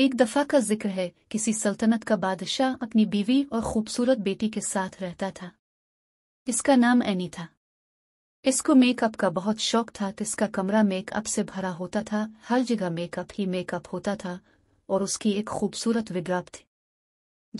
एक दफा का जिक्र है किसी सल्तनत का बादशाह अपनी बीवी और खूबसूरत बेटी के साथ रहता था इसका नाम एनी था इसको मेकअप का बहुत शौक था इसका कमरा मेकअप से भरा होता था हर जगह मेकअप ही मेकअप होता था और उसकी एक खूबसूरत विग्राप थी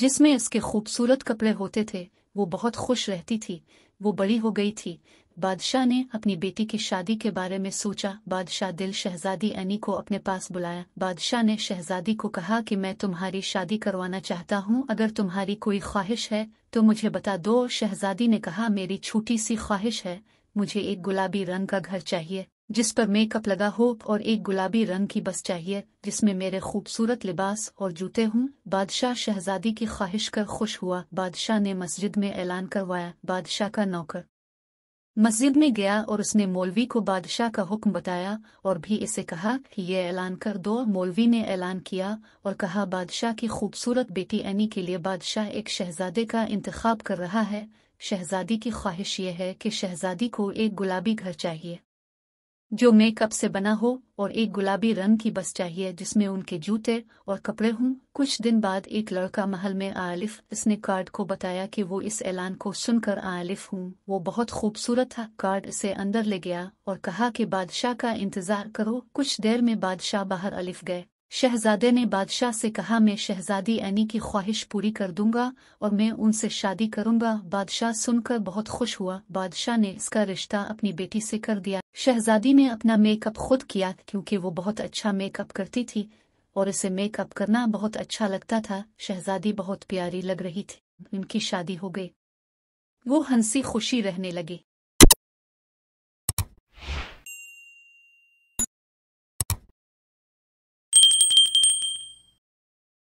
जिसमें इसके खूबसूरत कपड़े होते थे वो बहुत खुश रहती थी वो बड़ी हो गई थी बादशाह ने अपनी बेटी की शादी के बारे में सोचा बादशाह दिल शहजादी अनी को अपने पास बुलाया बादशाह ने शहजादी को कहा कि मैं तुम्हारी शादी करवाना चाहता हूँ अगर तुम्हारी कोई ख्वाहिश है तो मुझे बता दो शहजादी ने कहा मेरी छोटी सी ख्वाहिश है मुझे एक गुलाबी रंग का घर चाहिए जिस पर मेकअप लगा हो और एक गुलाबी रंग की बस चाहिए जिसमें मेरे खूबसूरत लिबास और जूते हों बादशाह शहजादी की ख्वाहिश कर खुश हुआ बादशाह ने मस्जिद में ऐलान करवाया बादशाह का नौकर मस्जिद में गया और उसने मौलवी को बादशाह का हुक्म बताया और भी इसे कहा कि ये ऐलान कर दो मौलवी ने ऐलान किया और कहा बादशाह की खूबसूरत बेटी एनी के लिए बादशाह एक शहजादे का इंतखब कर रहा है शहजादी की ख्वाहिश यह है कि शहजादी को एक गुलाबी घर चाहिए जो मेकअप से बना हो और एक गुलाबी रंग की बस चाहिए जिसमें उनके जूते और कपड़े हों कुछ दिन बाद एक लड़का महल में आलिफ इसने कार्ड को बताया कि वो इस ऐलान को सुनकर आलिफ हूँ वो बहुत खूबसूरत था कार्ड इसे अंदर ले गया और कहा कि बादशाह का इंतजार करो कुछ देर में बादशाह बाहर अलिफ गए शहजादे ने बादशाह से कहा मैं शहजादी ऐनी की ख्वाहिश पूरी कर दूंगा और मैं उनसे शादी करूंगा बादशाह सुनकर बहुत खुश हुआ बादशाह ने इसका रिश्ता अपनी बेटी से कर दिया शहजादी ने अपना मेकअप खुद किया क्योंकि वो बहुत अच्छा मेकअप करती थी और इसे मेकअप करना बहुत अच्छा लगता था शहजादी बहुत प्यारी लग रही थी उनकी शादी हो गई वो हंसी खुशी रहने लगी